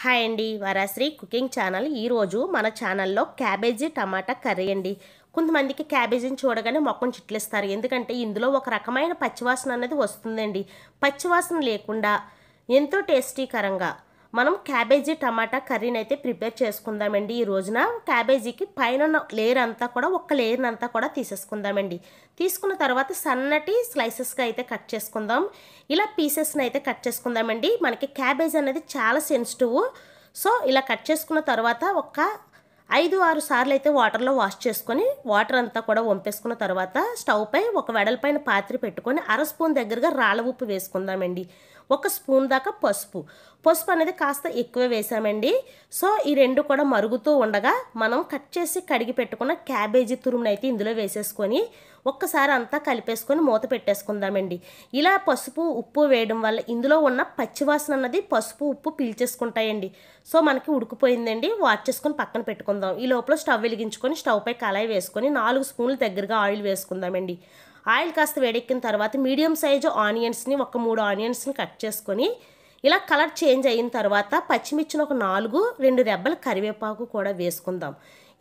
hi అండి వరాశ్రీ cooking channel ఈరోజు మన ఛానల్లో క్యాబేజీ టమాటా కర్రీ అండి కొంతమందికి క్యాబేజీని చూడగానే మొక్కను చిట్లేస్తారు ఎందుకంటే ఇందులో ఒక రకమైన పచ్చివాసన అనేది వస్తుందండి పచ్చివాసన లేకుండా ఎంతో టేస్టీకరంగా మనం క్యాబేజీ టమాటా కర్రీని అయితే ప్రిపేర్ చేసుకుందామండి ఈ రోజున క్యాబేజీకి పైన లేయర్ అంతా కూడా ఒక్క లేయర్ అంతా కూడా తీసేసుకుందామండి తీసుకున్న తర్వాత సన్నటి స్లైసెస్గా అయితే కట్ చేసుకుందాం ఇలా పీసెస్ని అయితే కట్ చేసుకుందామండి మనకి క్యాబేజ్ అనేది చాలా సెన్సిటివ్ సో ఇలా కట్ చేసుకున్న తర్వాత ఒక ఐదు ఆరు సార్లు అయితే వాటర్లో వాష్ చేసుకొని వాటర్ అంతా కూడా వంపేసుకున్న తర్వాత స్టవ్ పై ఒక వెడల్పైన పాత్ర పెట్టుకొని అర స్పూన్ దగ్గరగా రాళ్ళ ఉప్పు వేసుకుందామండి ఒక స్పూన్ దాకా పసుపు పసుపు అనేది కాస్త ఎక్కువ వేసామండి సో ఈ రెండు కూడా మరుగుతూ ఉండగా మనం కట్ చేసి కడిగి పెట్టుకున్న క్యాబేజీ తురుమును అయితే ఇందులో వేసేసుకొని ఒక్కసారి అంతా కలిపేసుకొని మూత పెట్టేసుకుందామండి ఇలా పసుపు ఉప్పు వేయడం వల్ల ఇందులో ఉన్న పచ్చివాసన అన్నది పసుపు ఉప్పు పీల్చేసుకుంటాయండి సో మనకి ఉడికిపోయిందండి వాచ్ చేసుకొని పక్కన పెట్టుకుందాం వేసుకుందాం ఈ లోపల స్టవ్ వెలిగించుకొని స్టవ్పై కళాయి వేసుకొని నాలుగు స్పూన్లు దగ్గరగా ఆయిల్ వేసుకుందామండి ఆయిల్ కాస్త వేడెక్కిన తర్వాత మీడియం సైజు ఆనియన్స్ని ఒక మూడు ఆనియన్స్ని కట్ చేసుకొని ఇలా కలర్ చేంజ్ అయిన తర్వాత పచ్చిమిర్చిని ఒక నాలుగు రెండు రెబ్బల కరివేపాకు కూడా వేసుకుందాం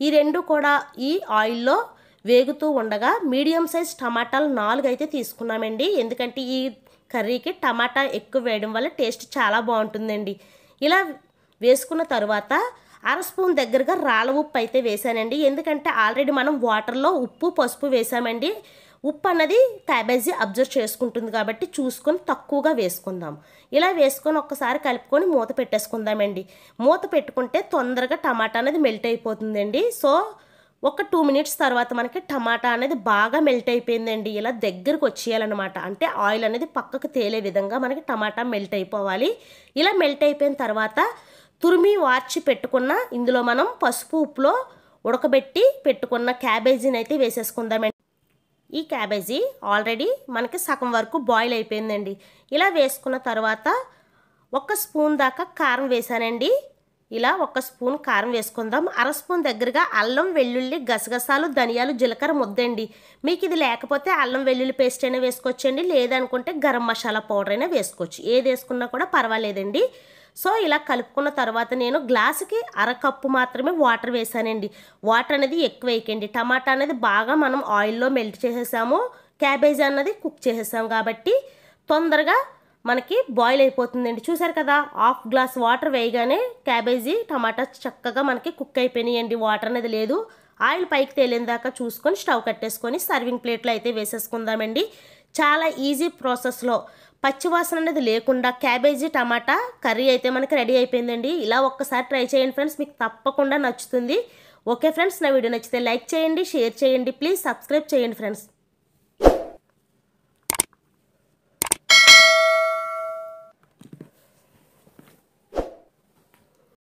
ఈ రెండు కూడా ఈ ఆయిల్లో వేగుతూ ఉండగా మీడియం సైజ్ టమాటాలు నాలుగు అయితే తీసుకున్నామండి ఎందుకంటే ఈ కర్రీకి టమాటా ఎక్కువ వేయడం వల్ల టేస్ట్ చాలా బాగుంటుందండి ఇలా వేసుకున్న తర్వాత అర స్పూన్ దగ్గరగా రాళ్ళ ఉప్పు అయితే వేసానండి ఎందుకంటే ఆల్రెడీ మనం వాటర్లో ఉప్పు పసుపు వేసామండి ఉప్పు అన్నది క్యాబేజీ అబ్జర్వ్ చేసుకుంటుంది కాబట్టి చూసుకొని తక్కువగా వేసుకుందాం ఇలా వేసుకొని ఒక్కసారి కలుపుకొని మూత పెట్టేసుకుందామండి మూత పెట్టుకుంటే తొందరగా టమాటా అనేది మెల్ట్ అయిపోతుందండి సో ఒక టూ మినిట్స్ తర్వాత మనకి టమాటా అనేది బాగా మెల్ట్ అయిపోయిందండి ఇలా దగ్గరకు వచ్చేయాలన్నమాట అంటే ఆయిల్ అనేది పక్కకు తేలే విధంగా మనకి టమాటా మెల్ట్ అయిపోవాలి ఇలా మెల్ట్ అయిపోయిన తర్వాత తురిమి వార్చి పెట్టుకున్న ఇందులో మనం పసుపు ఉప్పులో ఉడకబెట్టి పెట్టుకున్న క్యాబేజీని అయితే వేసేసుకుందామండి ఈ క్యాబేజీ ఆల్రెడీ మనకి సగం వరకు బాయిల్ అయిపోయిందండి ఇలా వేసుకున్న తర్వాత ఒక స్పూన్ దాకా కారం వేసానండి ఇలా ఒక స్పూన్ కారం వేసుకుందాం అర స్పూన్ దగ్గరగా అల్లం వెల్లుల్లి గసగసాలు ధనియాలు జీలకర్ర ముద్దండి మీకు ఇది లేకపోతే అల్లం వెల్లుల్లి పేస్ట్ అయినా వేసుకోవచ్చండి లేదనుకుంటే గరం మసాలా పౌడర్ అయినా వేసుకోవచ్చు ఏది వేసుకున్నా కూడా పర్వాలేదండి సో ఇలా కలుపుకున్న తర్వాత నేను గ్లాసుకి అరకప్పు మాత్రమే వాటర్ వేసానండి వాటర్ అనేది ఎక్కువ వేయకండి టమాటా అనేది బాగా మనం ఆయిల్లో మెల్ట్ చేసేసాము క్యాబేజ్ అన్నది కుక్ చేసేసాం కాబట్టి తొందరగా మనకి బాయిల్ అయిపోతుందండి చూసారు కదా హాఫ్ గ్లాస్ వాటర్ వేయగానే క్యాబేజీ టమాటా చక్కగా మనకి కుక్ అయిపోయినాయండి వాటర్ అనేది లేదు ఆయిల్ పైకి తేలేందాక చూసుకొని స్టవ్ కట్టేసుకొని సర్వింగ్ ప్లేట్లో అయితే వేసేసుకుందామండి చాలా ఈజీ ప్రాసెస్లో పచ్చివాసన అనేది లేకుండా క్యాబేజీ టమాటా కర్రీ అయితే మనకి రెడీ అయిపోయిందండి ఇలా ఒక్కసారి ట్రై చేయండి ఫ్రెండ్స్ మీకు తప్పకుండా నచ్చుతుంది ఓకే ఫ్రెండ్స్ నా వీడియో నచ్చితే లైక్ చేయండి షేర్ చేయండి ప్లీజ్ సబ్స్క్రైబ్ చేయండి ఫ్రెండ్స్